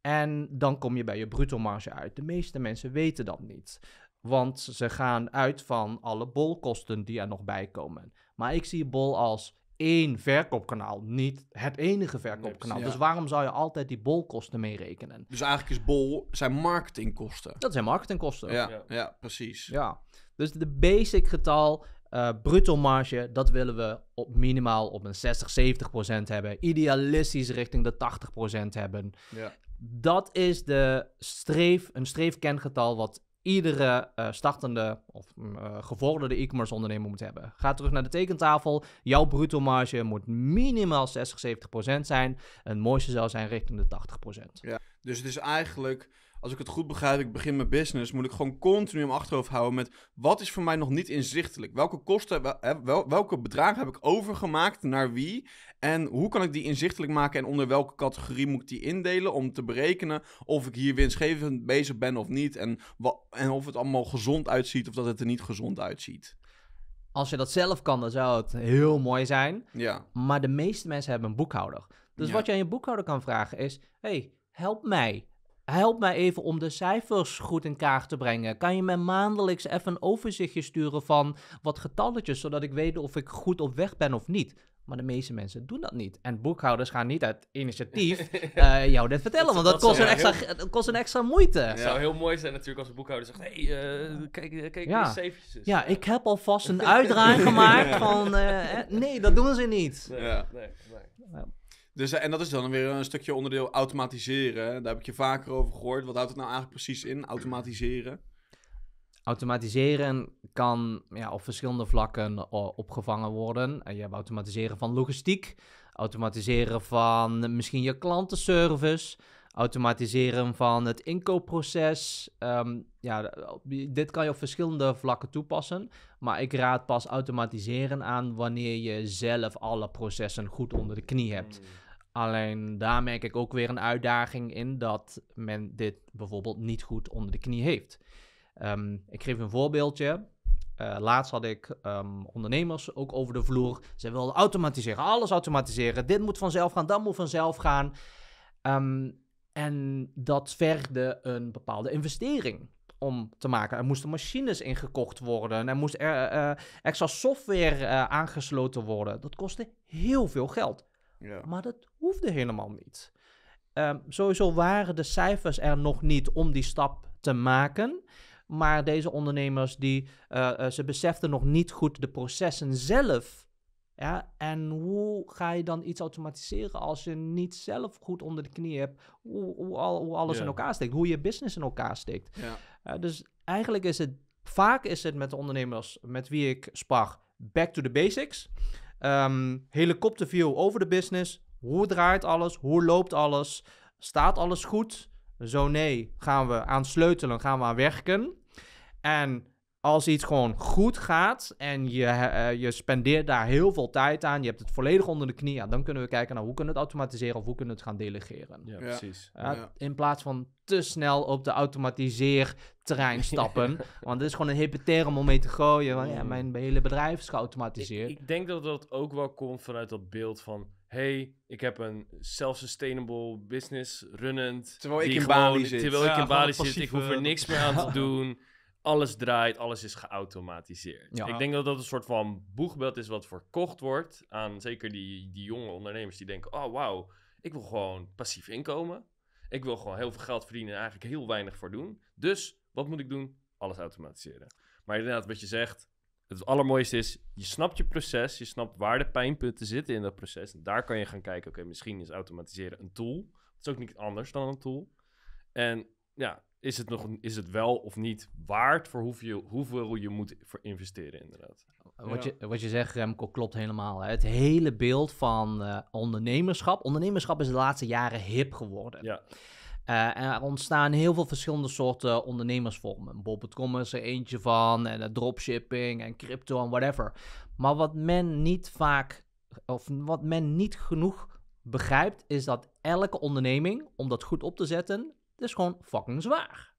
En dan kom je bij je bruto marge uit. De meeste mensen weten dat niet. Want ze gaan uit van alle bolkosten die er nog bij komen. Maar ik zie bol als één verkoopkanaal, niet het enige verkoopkanaal. Dus waarom zou je altijd die bolkosten meerekenen? Dus eigenlijk is bol zijn marketingkosten. Dat zijn marketingkosten. Ja, ja, precies. Ja. Dus de basic getal eh, bruto marge, dat willen we op minimaal op een 60, 70 hebben. Idealistisch richting de 80 hebben. Ja. Dat is de streef, een streefkengetal wat iedere eh, startende of gevolgde mm, eh, gevorderde e-commerce ondernemer moet hebben. Ga terug naar de tekentafel. Jouw bruto marge moet minimaal 60, 70% zijn. En het mooiste zou zijn richting de 80%. Ja, dus het is eigenlijk, als ik het goed begrijp, ik begin mijn business, moet ik gewoon continu om achterhoofd houden met wat is voor mij nog niet inzichtelijk? Welke kosten, wel, welke bedragen heb ik overgemaakt naar wie? En hoe kan ik die inzichtelijk maken en onder welke categorie moet ik die indelen om te berekenen of ik hier winstgevend bezig ben of niet. En, en of het allemaal gezond uitziet of dat het er niet gezond uitziet. Als je dat zelf kan, dan zou het heel mooi zijn. Ja. Maar de meeste mensen hebben een boekhouder. Dus wat je aan je boekhouder kan vragen is: hey, help mij. Help mij even om de cijfers goed in kaart te brengen. Kan je me maandelijks even een overzichtje sturen van wat getalletjes, zodat ik weet of ik goed op weg ben of niet? Maar de meeste mensen doen dat niet. En boekhouders gaan niet uit initiatief eh, jou dit vertellen. want dat, kost, een extra, kost een extra moeite. Het zou heel mooi zijn natuurlijk als de boekhouder zegt... Hey, eh, kijk, eh, kijk ja. eens eventjes. Ja, ik heb alvast een uitdraai gemaakt van... nee, dat doen ze niet. ja. nee. Dus, en dat is dan weer een stukje onderdeel automatiseren. Daar heb ik je vaker over gehoord. Wat houdt het nou eigenlijk precies in, automatiseren? Automatiseren kan ja, op verschillende vlakken eh, opgevangen worden. En eh, je hebt automatiseren van logistiek, automatiseren van misschien je klantenservice, automatiseren van het inkoopproces. Ehm, ja, dit kan je op verschillende vlakken toepassen. Maar ik raad pas automatiseren aan wanneer je zelf alle processen goed onder de knie hebt. Hmm. Alleen daar merk ik ook weer een uitdaging in dat men dit bijvoorbeeld niet goed onder de knie heeft. Ehm, ik geef een voorbeeldje. Eh, laatst had ik ehm, ondernemers ook over de vloer. Ze wilden automatiseren, alles automatiseren. Dit moet vanzelf gaan, dat moet vanzelf gaan. Ehm, en dat vergde een bepaalde investering om te maken. Er moesten machines ingekocht worden. Er moest eh, eh, extra software aangesloten worden. Dat kostte heel veel geld. Ja. Maar dat hoefde helemaal niet. sowieso waren de cijfers er nog niet om die stap te maken. Maar deze ondernemers, die, uh, ze beseften nog niet goed de processen zelf. Ja, en hoe ga je dan iets automatiseren als je niet zelf goed onder de knie hebt hoe, hoe, al, hoe alles in elkaar steekt, hoe je business in elkaar steekt. Eh, dus eigenlijk is het, vaak is het met de ondernemers met wie ik sprak back to the basics. Um, ehm, helikopterview over de business. Hoe draait alles? Hoe loopt alles? Staat alles goed? Zo nee, gaan we aan sleutelen, gaan we aan werken. En als iets gewoon goed gaat en je, eh, eh, je spendeert daar heel veel tijd aan, je hebt het volledig onder de knie, ja, dan kunnen we kijken naar hoe kunnen we het automatiseren of hoe kunnen we het gaan delegeren. Ja, precies. Eh, in plaats van te snel op de automatiseerterrein stappen. want het is gewoon een hippe term om mee te gooien. Want, ja, mm. mijn hele bedrijf is geautomatiseerd. Ik, denk dat dat ook wel komt vanuit dat beeld van hey, ik heb een self-sustainable business runnend. Terwijl ik in Bali zit. Terwijl ik in Bali zit, ik hoef er niks meer aan te doen alles draait, alles is geautomatiseerd. Ik denk dat dat een soort van boegbeeld is wat verkocht wordt aan zeker die, die jonge ondernemers die denken: oh wauw, ik wil gewoon passief inkomen. Ik wil gewoon heel veel geld verdienen en eigenlijk heel weinig voor doen. Dus wat moet ik doen? Alles automatiseren. Maar inderdaad, wat je zegt, het allermooiste is, je snapt je proces, je snapt waar de pijnpunten zitten in dat proces. En daar kan je gaan kijken, oké, misschien is automatiseren een tool. Het is ook niet anders dan een tool. En ja, is het, nog, is het wel of niet waard voor hoeveel, hoeveel je moet voor investeren, inderdaad. Wat, je, wat je zegt, Remco, klopt helemaal. Hè? Het hele beeld van eh, ondernemerschap. Ondernemerschap is de laatste jaren hip geworden. Ja. Eh, er ontstaan heel veel verschillende soorten ondernemersvormen. Bob.com is er eentje van, en eh, dropshipping en crypto en whatever. Maar wat men niet vaak, of wat men niet genoeg begrijpt, is dat elke onderneming, om dat goed op te zetten, dat is gewoon fucking zwaar.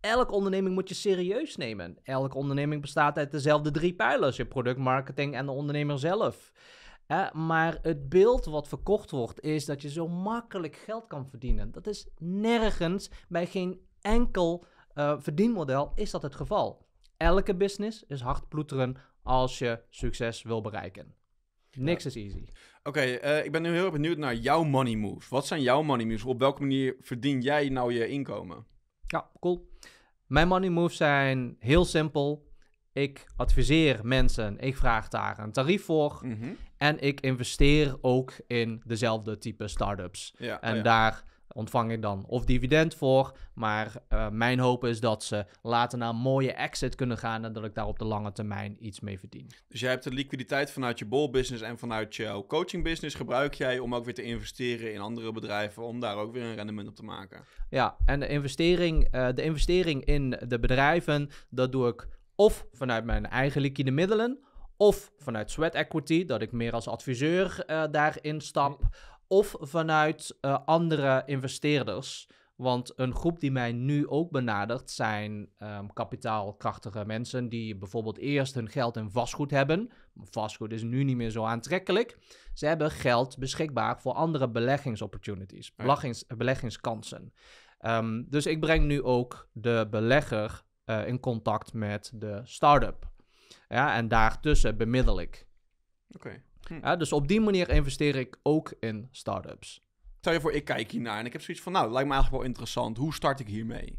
Elke onderneming moet je serieus nemen. Elke onderneming bestaat uit dezelfde drie pijlers: je product, marketing en de ondernemer zelf. maar het beeld wat verkocht wordt, is dat je zo makkelijk geld kan verdienen. Dat is nergens bij geen enkel eh, verdienmodel is dat het geval. Elke business is hard ploeteren als je succes wil bereiken. Niks is easy. Oké, eh, ik ben nu heel erg benieuwd naar jouw money moves. Wat zijn jouw money moves? Op welke manier verdien jij nou je inkomen? Ja, cool. Mijn money moves zijn heel simpel. Ik adviseer mensen, ik vraag daar een tarief voor. Mhm. En ik investeer ook in dezelfde type startups. Ja, en oh ja. daar ontvang ik dan of dividend voor. Maar eh, mijn hoop is dat ze later naar een mooie exit kunnen gaan en dat ik daar op de lange termijn iets mee verdien. Dus jij hebt de liquiditeit vanuit je bol business en vanuit jouw coaching business gebruik jij om ook weer te investeren in andere bedrijven om daar ook weer een rendement op te maken. Ja, en de investering, eh, de investering in de bedrijven, dat doe ik of vanuit mijn eigen liquide middelen of vanuit sweat equity, dat ik meer als adviseur eh, daarin stap of vanuit eh, andere investeerders. Want een groep die mij nu ook benadert zijn ehm, kapitaalkrachtige mensen die bijvoorbeeld eerst hun geld in vastgoed hebben. Vastgoed is nu niet meer zo aantrekkelijk. Ze hebben geld beschikbaar voor andere beleggingsopportunities, beleggingskansen. Ehm, dus ik breng nu ook de belegger eh, in contact met de start-up. Ja, en daartussen bemiddel ik. Oké. Hm. dus op die manier investeer ik ook in startups. Stel je voor, ik kijk hiernaar en ik heb zoiets van, nou, lijkt me eigenlijk wel interessant. Hoe start ik hiermee?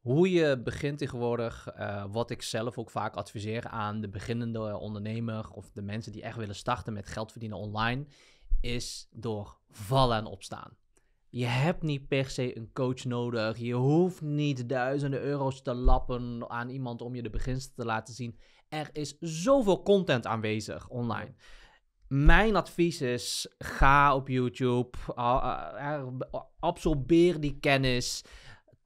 Hoe je begint tegenwoordig, eh, wat ik zelf ook vaak adviseer aan de beginnende ondernemer of de mensen die echt willen starten met geld verdienen online, is door vallen en opstaan. Je hebt niet per se een coach nodig. Je hoeft niet duizenden euro's te lappen aan iemand om je de beginsten te laten zien. Er is zoveel content aanwezig online mijn advies is: ga op YouTube, eh, eh, absorbeer die kennis,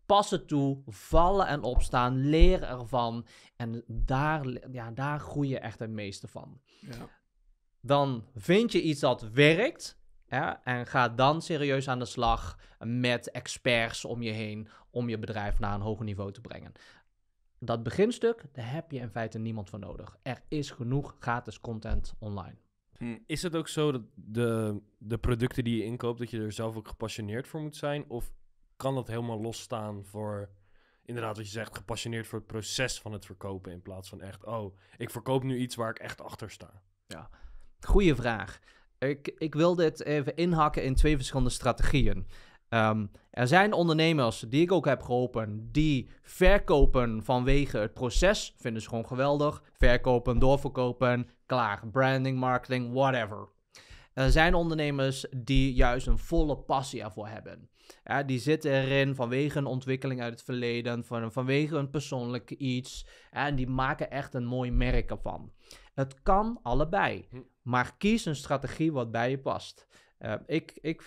pas het toe, vallen en opstaan, leer ervan. En daar, ja, daar groei je echt het meeste van. Ja. Dan vind je iets dat werkt. en ga dan serieus aan de slag met experts om je heen om je bedrijf naar een hoger niveau te brengen. Dat beginstuk, daar heb je in feite niemand voor nodig. Er is genoeg gratis content online. Hm. Is het ook zo dat de, de producten die je inkoopt, dat je er zelf ook gepassioneerd voor moet zijn? Of kan dat helemaal losstaan voor, inderdaad wat je zegt, gepassioneerd voor het proces van het verkopen in plaats van echt, oh, ik verkoop nu iets waar ik echt achter sta? Ja, goede vraag. Ik, ik wil dit even inhakken in twee verschillende strategieën. Ehm, er zijn ondernemers die ik ook heb geholpen, die verkopen vanwege het proces. Vinden ze gewoon geweldig. Verkopen, doorverkopen, klaar. Branding, marketing, whatever. Er zijn ondernemers die juist een volle passie ervoor hebben. die zitten erin vanwege een ontwikkeling uit het verleden, van, vanwege een persoonlijk iets. En die maken echt een mooi merk ervan. Het kan allebei, hm. maar kies een strategie wat bij je past. Eh, ik, ik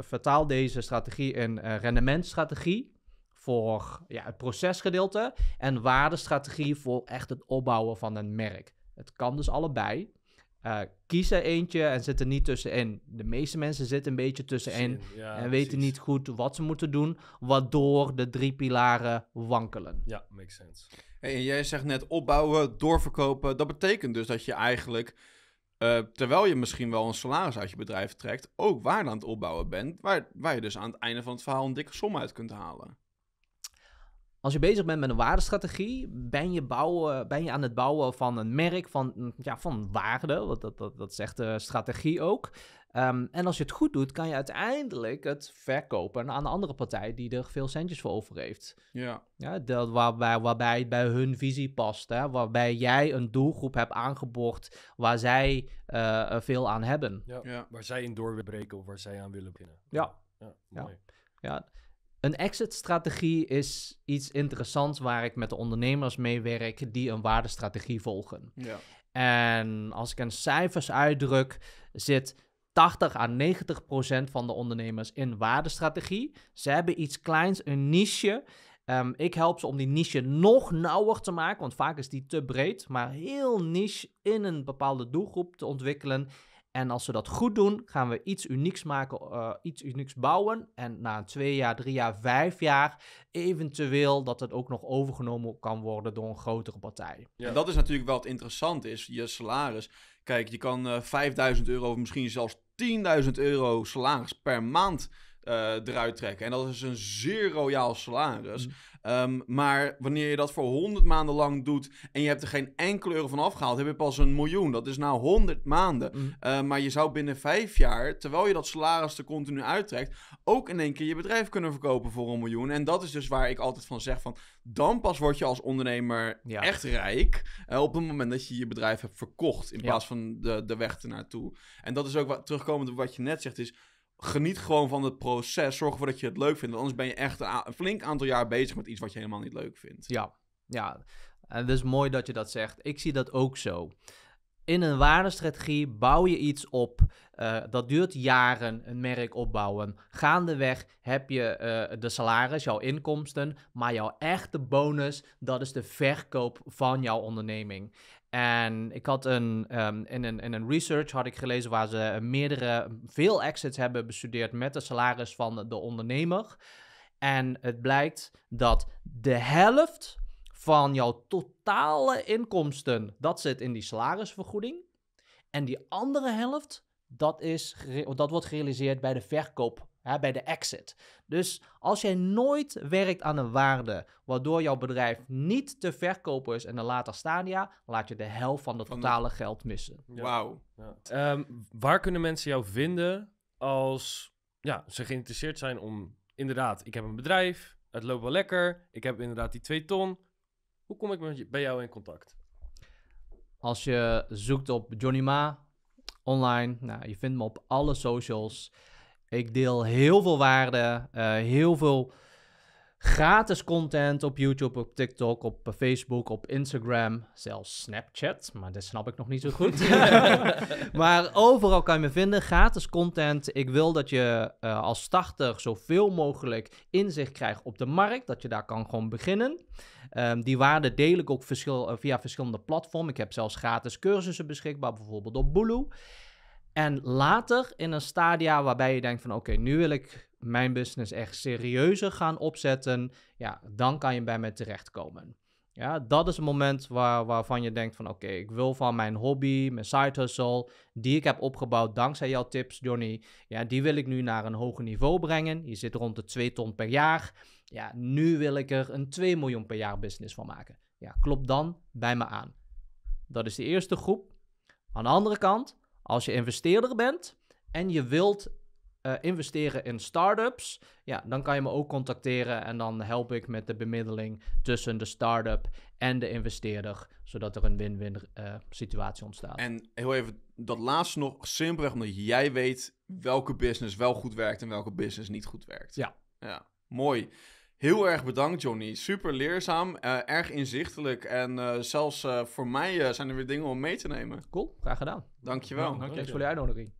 vertaal deze strategie in eh, rendementstrategie voor ja, het procesgedeelte en waardestrategie voor echt het opbouwen van een merk. Het kan dus allebei. Uh, kies er eentje en zit er niet tussenin. De meeste mensen zitten een beetje tussenin en weten niet goed wat ze moeten doen, waardoor de drie pilaren wankelen. Ja, makes sense. en jij zegt net opbouwen, doorverkopen. Dat betekent dus dat je eigenlijk uh, terwijl je misschien wel een salaris uit je bedrijf trekt, ook waarde aan het opbouwen bent, waar, waar je dus aan het einde van het verhaal een dikke som uit kunt halen. Als je bezig bent met een waardestrategie, ben je, bouwen, ben je aan het bouwen van een merk, van, ja, van waarde. Want dat, dat, dat is de strategie ook. Ehm, en als je het goed doet, kan je uiteindelijk het verkopen aan de andere partij die er veel centjes voor over heeft. Ja. ja dat waar, waar, waarbij het bij hun visie past. Hè? Waarbij jij een doelgroep hebt aangeboord waar zij eh, veel aan hebben. Ja. ja. Waar zij in door willen breken of waar zij aan willen beginnen. Ja. mooi. ja. ja. Een exit-strategie is iets interessants waar ik met de ondernemers mee werk die een waardestrategie volgen. Ja. En als ik een cijfers uitdruk, zit 80 à 90 procent van de ondernemers in waardestrategie. Ze hebben iets kleins, een niche. Ehm, ik help ze om die niche nog nauwer te maken, want vaak is die te breed, maar heel niche in een bepaalde doelgroep te ontwikkelen. En als ze dat goed doen, gaan we iets unieks maken, eh, iets unieks bouwen. En na twee jaar, drie jaar, vijf jaar, eventueel dat het ook nog overgenomen kan worden door een grotere partij. Ja. En dat is natuurlijk wel wat interessant is, je salaris. Kijk, je kan 5000 eh, euro of misschien zelfs 10.000 euro salaris per maand uh, eruit trekken. En dat is een zeer royaal salaris. Mm. Ehm, maar wanneer je dat voor 100 maanden lang doet en je hebt er geen enkele euro van afgehaald, heb je pas een miljoen. Dat is nou 100 maanden. Mm. Eh, maar je zou binnen vijf jaar, terwijl je dat salaris er continu uittrekt, ook in één keer je bedrijf kunnen verkopen voor een miljoen. En dat is dus waar ik altijd van zeg van, dan pas word je als ondernemer echt rijk eh, op het moment dat je je bedrijf hebt verkocht in plaats van de, de weg ernaartoe. En dat is ook wat terugkomend op wat je net zegt is geniet gewoon van het proces. Zorg ervoor dat je het leuk vindt. Want anders ben je echt een, flink aantal jaar bezig met iets wat je helemaal niet leuk vindt. Ja, ja. En dus mooi dat je dat zegt. Ik zie dat ook zo. In een waardestrategie bouw je iets op. Eh, dat duurt jaren, een merk opbouwen. Gaandeweg heb je eh, de salaris, jouw inkomsten, maar jouw echte bonus, dat is de verkoop van jouw onderneming. En ik had een, ehm, in, een, in een research had ik gelezen waar ze meerdere, veel exits hebben bestudeerd met het salaris van de ondernemer. En het blijkt dat de helft van jouw totale inkomsten, dat zit in die salarisvergoeding. En die andere helft, dat, is, dat wordt gerealiseerd bij de verkoop bij de exit. Dus als jij nooit werkt aan een waarde waardoor jouw bedrijf niet te verkopen is en de later stadia, laat je de helft van het totale geld missen. Wauw. Ja. Ehm, waar kunnen mensen jou vinden als ja, ze geïnteresseerd zijn om inderdaad, ik heb een bedrijf, het loopt wel lekker, ik heb inderdaad die twee ton. Hoe kom ik bij jou in contact? Als je zoekt op Johnny Ma online, nou, je vindt me op alle socials. Ik deel heel veel waarde, eh, heel veel gratis content op YouTube, op TikTok, op eh, Facebook, op Instagram, zelfs Snapchat. Maar dat snap ik nog niet zo goed. maar overal kan je me vinden. Gratis content. Ik wil dat je eh, als starter zoveel mogelijk inzicht krijgt op de markt. Dat je daar kan gewoon beginnen. Ehm, die waarde deel ik ook via verschillende platformen. Ik heb zelfs gratis cursussen beschikbaar, bijvoorbeeld op Bulu. En later in een stadia waarbij je denkt van oké, nu wil ik mijn business echt serieuzer gaan opzetten, ja, dan kan je bij me terechtkomen. Ja, dat is het moment waar, waarvan je denkt van oké, ik wil van mijn hobby, mijn side hustle, die ik heb opgebouwd dankzij jouw tips, Johnny, ja, die wil ik nu naar een hoger niveau brengen. Je zit rond de 2 ton per jaar. Ja, nu wil ik er een 2 miljoen per jaar business van maken. Ja, klop dan bij me aan. Dat is de eerste groep. Aan de andere kant als je investeerder bent en je wilt eh, investeren in startups, ja, dan kan je me ook contacteren en dan help ik met de bemiddeling tussen de start-up en de investeerder, zodat er een win-win eh, situatie ontstaat. En heel even dat laatste nog simpelweg omdat jij weet welke business wel goed werkt en welke business niet goed werkt. Ja. Ja, mooi. Heel erg bedankt, Johnny. Super leerzaam, eh, erg inzichtelijk. En eh, zelfs eh, voor mij zijn er weer dingen om mee te nemen. Cool, graag gedaan. Dankjewel. Ja, dankjewel. voor de uitnodiging.